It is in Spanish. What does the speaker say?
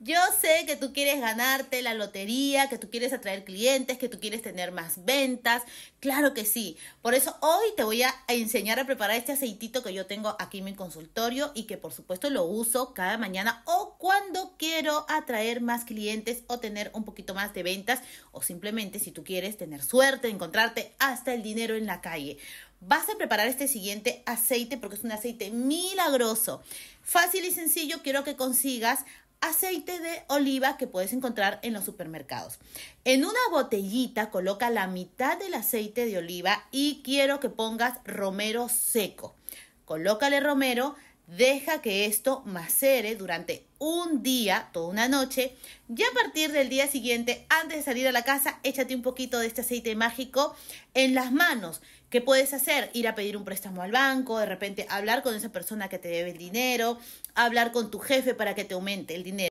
Yo sé que tú quieres ganarte la lotería, que tú quieres atraer clientes, que tú quieres tener más ventas. Claro que sí. Por eso hoy te voy a enseñar a preparar este aceitito que yo tengo aquí en mi consultorio y que por supuesto lo uso cada mañana o cuando quiero atraer más clientes o tener un poquito más de ventas o simplemente si tú quieres tener suerte, encontrarte hasta el dinero en la calle. Vas a preparar este siguiente aceite porque es un aceite milagroso. Fácil y sencillo, quiero que consigas aceite de oliva que puedes encontrar en los supermercados. En una botellita coloca la mitad del aceite de oliva y quiero que pongas romero seco. Colócale romero Deja que esto macere durante un día, toda una noche. y a partir del día siguiente, antes de salir a la casa, échate un poquito de este aceite mágico en las manos. ¿Qué puedes hacer? Ir a pedir un préstamo al banco, de repente hablar con esa persona que te debe el dinero, hablar con tu jefe para que te aumente el dinero.